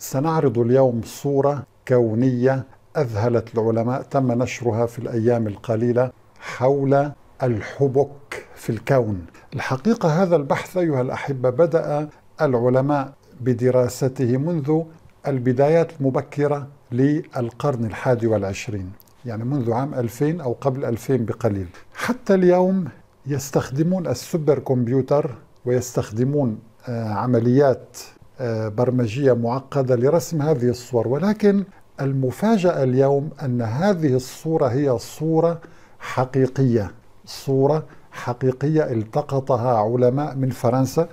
سنعرض اليوم صورة كونية أذهلت العلماء تم نشرها في الأيام القليلة حول الحبك في الكون الحقيقة هذا البحث أيها الأحبة بدأ العلماء بدراسته منذ البدايات المبكرة للقرن الحادي والعشرين يعني منذ عام 2000 أو قبل 2000 بقليل حتى اليوم يستخدمون السوبر كمبيوتر ويستخدمون آه، عمليات برمجية معقدة لرسم هذه الصور ولكن المفاجأة اليوم أن هذه الصورة هي صورة حقيقية صورة حقيقية التقطها علماء من فرنسا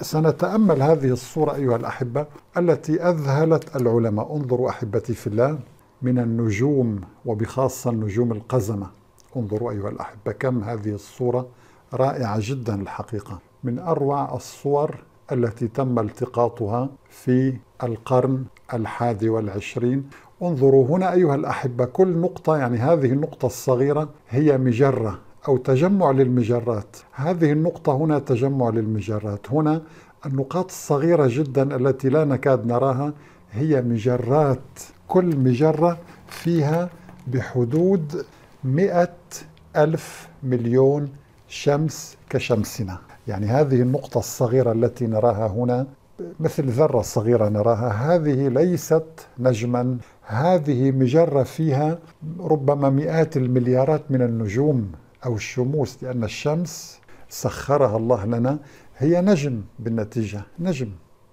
سنتأمل هذه الصورة أيها الأحبة التي أذهلت العلماء انظروا أحبتي في الله من النجوم وبخاصة النجوم القزمة انظروا أيها الأحبة كم هذه الصورة رائعة جدا الحقيقة من أروع الصور التي تم التقاطها في القرن الحادي والعشرين انظروا هنا أيها الأحبة كل نقطة يعني هذه النقطة الصغيرة هي مجرة أو تجمع للمجرات هذه النقطة هنا تجمع للمجرات هنا النقاط الصغيرة جدا التي لا نكاد نراها هي مجرات كل مجرة فيها بحدود مئة ألف مليون شمس كشمسنا يعني هذه النقطة الصغيرة التي نراها هنا مثل ذرة صغيرة نراها هذه ليست نجما هذه مجرة فيها ربما مئات المليارات من النجوم أو الشموس لأن الشمس سخرها الله لنا هي نجم بالنتيجة نجم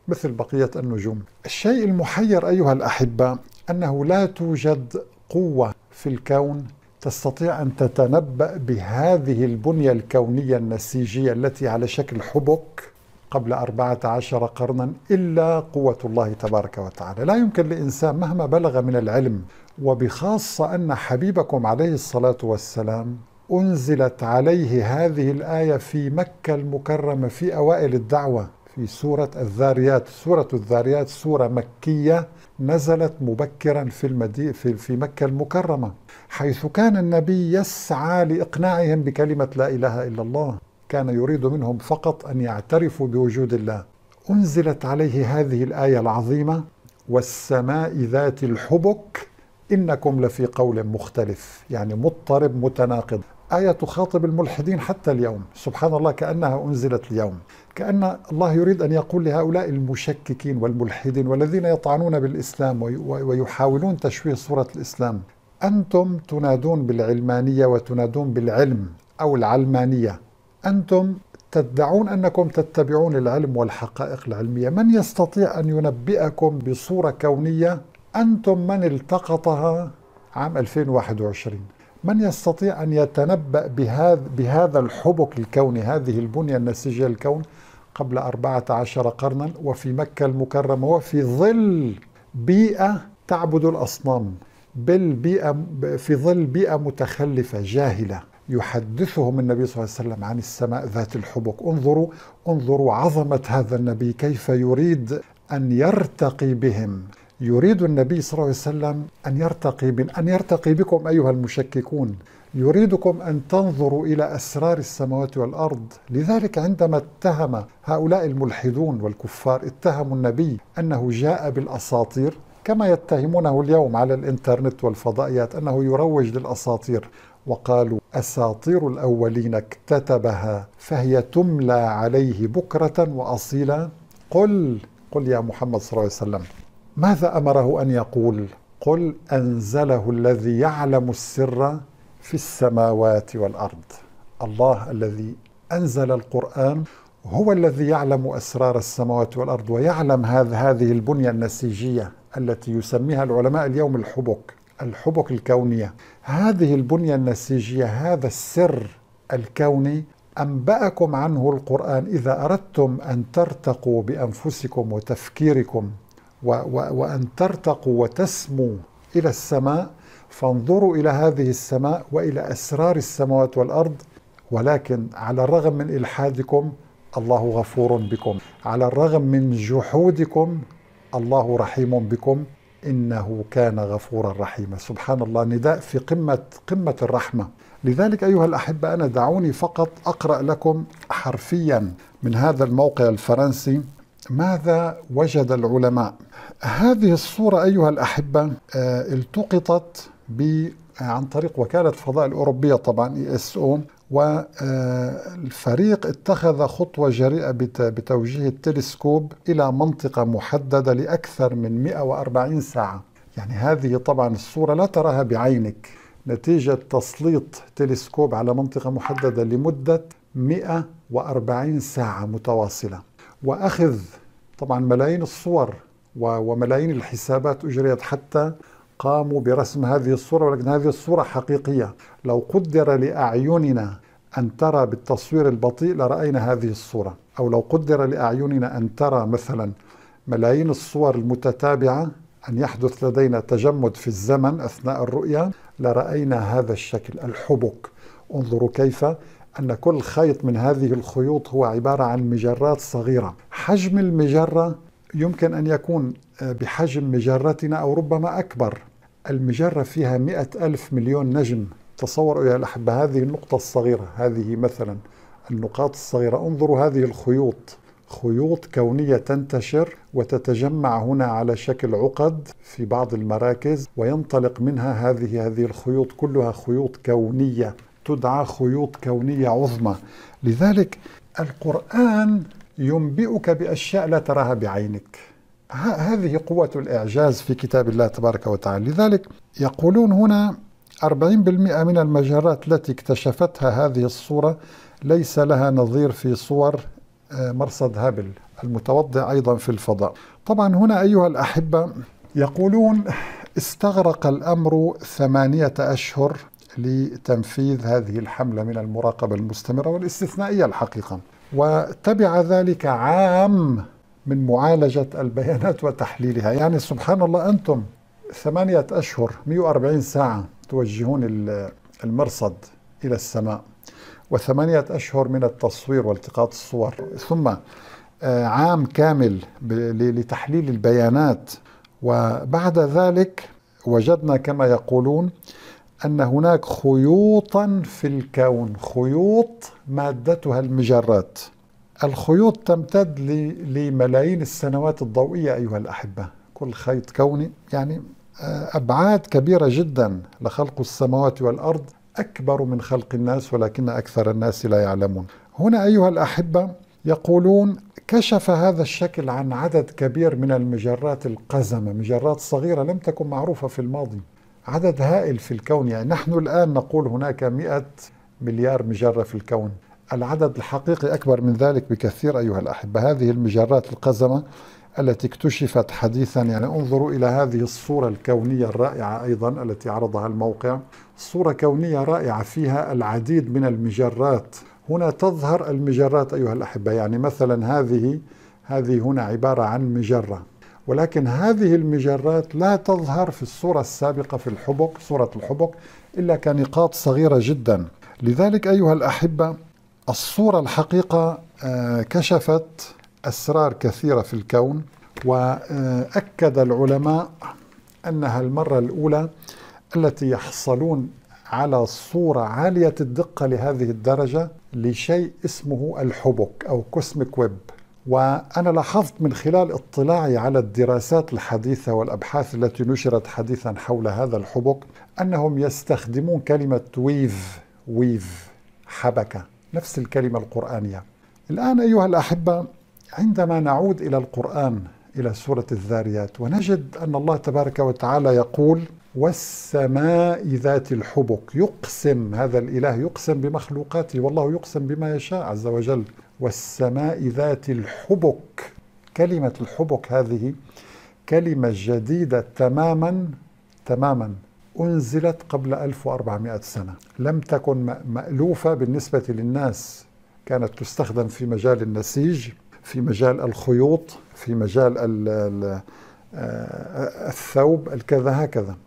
مثل بقية النجوم الشيء المحير أيها الأحبة أنه لا توجد قوة في الكون تستطيع أن تتنبأ بهذه البنية الكونية النسيجية التي على شكل حبك قبل أربعة عشر قرنا إلا قوة الله تبارك وتعالى لا يمكن لإنسان مهما بلغ من العلم وبخاصة أن حبيبكم عليه الصلاة والسلام أنزلت عليه هذه الآية في مكة المكرمة في أوائل الدعوة في سورة الذاريات سورة الذاريات سورة مكية نزلت مبكرا في, المدي... في, في مكة المكرمة حيث كان النبي يسعى لإقناعهم بكلمة لا إله إلا الله كان يريد منهم فقط أن يعترفوا بوجود الله أنزلت عليه هذه الآية العظيمة والسماء ذات الحبك إنكم لفي قول مختلف يعني مضطرب متناقض آية تخاطب الملحدين حتى اليوم سبحان الله كأنها أنزلت اليوم كأن الله يريد أن يقول لهؤلاء المشككين والملحدين والذين يطعنون بالإسلام ويحاولون تشويه صورة الإسلام أنتم تنادون بالعلمانية وتنادون بالعلم أو العلمانية أنتم تدعون انكم تتبعون العلم والحقائق العلميه، من يستطيع ان ينبئكم بصوره كونيه انتم من التقطها عام 2021 من يستطيع أن يتنبأ بهذا, بهذا الحبك الكوني هذه البنية النسيجية للكون قبل أربعة عشر قرنا وفي مكة المكرمة وفي ظل بيئة تعبد الأصنام بالبيئة بيئة في ظل بيئة متخلفة جاهلة يحدثهم النبي صلى الله عليه وسلم عن السماء ذات الحبك انظروا انظروا عظمة هذا النبي كيف يريد أن يرتقي بهم يريد النبي صلى الله عليه وسلم أن يرتقي من أن يرتقي بكم أيها المشككون يريدكم أن تنظروا إلى أسرار السماوات والأرض لذلك عندما اتهم هؤلاء الملحدون والكفار اتهموا النبي أنه جاء بالأساطير كما يتهمونه اليوم على الإنترنت والفضائيات أنه يروج للأساطير وقالوا أساطير الأولين اكتتبها فهي تملى عليه بكرة وأصيلا قل قل يا محمد صلى الله عليه وسلم ماذا امره ان يقول قل انزله الذي يعلم السر في السماوات والارض الله الذي انزل القران هو الذي يعلم اسرار السماوات والارض ويعلم هذا هذه البنيه النسيجيه التي يسميها العلماء اليوم الحبك الحبك الكونيه هذه البنيه النسيجيه هذا السر الكوني انباكم عنه القران اذا اردتم ان ترتقوا بانفسكم وتفكيركم وأن ترتقوا وتسموا إلى السماء فانظروا إلى هذه السماء وإلى أسرار السماوات والأرض ولكن على الرغم من إلحادكم الله غفور بكم على الرغم من جحودكم الله رحيم بكم إنه كان غفورا رحيما سبحان الله نداء في قمة قمة الرحمة لذلك أيها الأحبة أنا دعوني فقط أقرأ لكم حرفيا من هذا الموقع الفرنسي ماذا وجد العلماء؟ هذه الصورة أيها الأحبة آه، التقطت آه، عن طريق وكالة الفضاء الأوروبية طبعا اي اس او والفريق آه، اتخذ خطوة جريئة بتوجيه التلسكوب إلى منطقة محددة لأكثر من 140 ساعة يعني هذه طبعا الصورة لا تراها بعينك نتيجة تسليط تلسكوب على منطقة محددة لمدة 140 ساعة متواصلة وأخذ طبعا ملايين الصور وملايين الحسابات أجريت حتى قاموا برسم هذه الصورة ولكن هذه الصورة حقيقية لو قدر لأعيننا أن ترى بالتصوير البطيء لرأينا هذه الصورة أو لو قدر لأعيننا أن ترى مثلا ملايين الصور المتتابعة أن يحدث لدينا تجمد في الزمن أثناء الرؤية لرأينا هذا الشكل الحبك انظروا كيف أن كل خيط من هذه الخيوط هو عبارة عن مجرات صغيرة حجم المجرة يمكن أن يكون آه، بحجم مجرتنا أو ربما أكبر المجرة فيها مئة ألف مليون نجم تصوروا يا الأحبة هذه النقطة الصغيرة هذه مثلا النقاط الصغيرة انظروا هذه الخيوط خيوط كونية تنتشر وتتجمع هنا على شكل عقد في بعض المراكز وينطلق منها هذه هذه الخيوط كلها خيوط كونية تدعى خيوط كونية عظمى لذلك القرآن ينبئك بأشياء لا تراها بعينك هذه قوة الإعجاز في كتاب الله تبارك وتعالى لذلك يقولون هنا 40% من المجرات التي اكتشفتها هذه الصورة ليس لها نظير في صور آه، مرصد هابل المتوضع أيضا في الفضاء طبعا هنا أيها الأحبة يقولون استغرق الأمر ثمانية أشهر لتنفيذ هذه الحملة من المراقبة المستمرة والاستثنائية الحقيقة وتبع ذلك عام من معالجة البيانات وتحليلها يعني سبحان الله أنتم ثمانية أشهر 140 ساعة توجهون المرصد إلى السماء وثمانية أشهر من التصوير والتقاط الصور ثم آه، عام كامل لتحليل البيانات وبعد ذلك وجدنا كما يقولون أن هناك خيوطا في الكون خيوط مادتها المجرات الخيوط تمتد لملايين السنوات الضوئية أيها الأحبة كل خيط كوني يعني آه، أبعاد كبيرة جدا لخلق السماوات والأرض أكبر من خلق الناس ولكن أكثر الناس لا يعلمون هنا أيها الأحبة يقولون كشف هذا الشكل عن عدد كبير من المجرات القزمة مجرات صغيرة لم تكن معروفة في الماضي عدد هائل في الكون يعني نحن الآن نقول هناك 100 مليار مجرة في الكون العدد الحقيقي أكبر من ذلك بكثير أيها الأحبة هذه المجرات القزمة التي اكتشفت حديثا يعني انظروا إلى هذه الصورة الكونية الرائعة أيضا التي عرضها الموقع صورة كونية رائعة فيها العديد من المجرات هنا تظهر المجرات أيها الأحبة يعني مثلا هذه هذه هنا عبارة عن مجرة ولكن هذه المجرات لا تظهر في الصورة السابقة في الحبق صورة الحبق إلا كنقاط صغيرة جدا لذلك أيها الأحبة الصورة الحقيقة آه، كشفت أسرار كثيرة في الكون وأكد العلماء أنها المرة الأولى التي يحصلون على صورة عالية الدقة لهذه الدرجة لشيء اسمه الحبك أو كوسميك ويب وأنا لاحظت من خلال اطلاعي على الدراسات الحديثة والأبحاث التي نشرت حديثا حول هذا الحبك أنهم يستخدمون كلمة ويف ويف حبكة نفس الكلمة القرآنية الآن أيها الأحبة عندما نعود إلى القرآن إلى سورة الذاريات ونجد أن الله تبارك وتعالى يقول والسماء ذات الحبك يقسم هذا الإله يقسم بمخلوقاته والله يقسم بما يشاء عز وجل والسماء ذات الحبك كلمة الحبك هذه كلمة جديدة تماما تماما أنزلت قبل 1400 سنة لم تكن مألوفة بالنسبة للناس كانت تستخدم في مجال النسيج في مجال الخيوط في مجال الثوب الكذا هكذا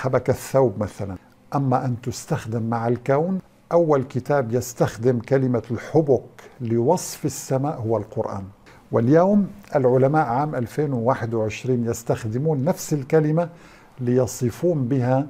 خبك الثوب مثلا أما أن تستخدم مع الكون أول كتاب يستخدم كلمة الحبك لوصف السماء هو القرآن واليوم العلماء عام 2021 يستخدمون نفس الكلمة ليصفون بها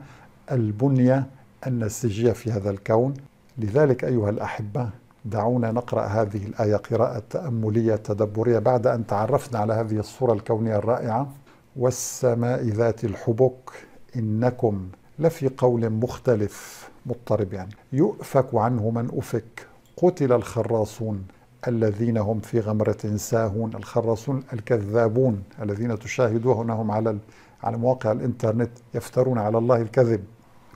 البنية النسيجية في هذا الكون لذلك أيها الأحبة دعونا نقرأ هذه الآية قراءة تأملية تدبرية بعد أن تعرفنا على هذه الصورة الكونية الرائعة والسماء ذات الحبك إنكم لفي قول مختلف مضطرب يعني يؤفك عنه من أفك قتل الخراصون الذين هم في غمرة ساهون الخراصون الكذابون الذين تشاهدونهم على على مواقع الإنترنت يفترون على الله الكذب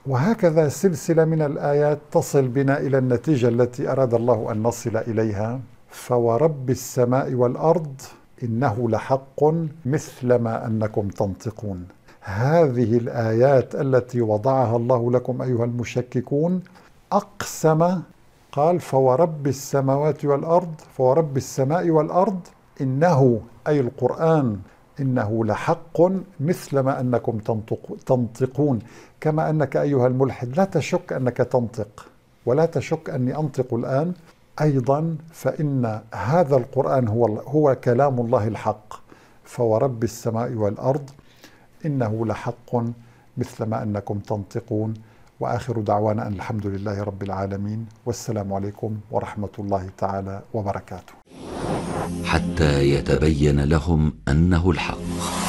وهكذا سلسلة من الآيات تصل بنا إلى النتيجة التي أراد الله أن نصل إليها فورب السماء والأرض إنه لحق مثل ما أنكم تنطقون هذه الآيات التي وضعها الله لكم أيها المشككون أقسم قال فورب السماوات والأرض فورب السماء والأرض إنه أي القرآن إنه لحق مثل ما أنكم تنطق تنطقون كما أنك أيها الملحد لا تشك أنك تنطق ولا تشك أني أنطق الآن أيضا فإن هذا القرآن هو, هو كلام الله الحق فورب السماء والأرض إنه لحق مثل ما أنكم تنطقون وآخر دعوانا أن الحمد لله رب العالمين والسلام عليكم ورحمة الله تعالى وبركاته حتى يتبين لهم أنه الحق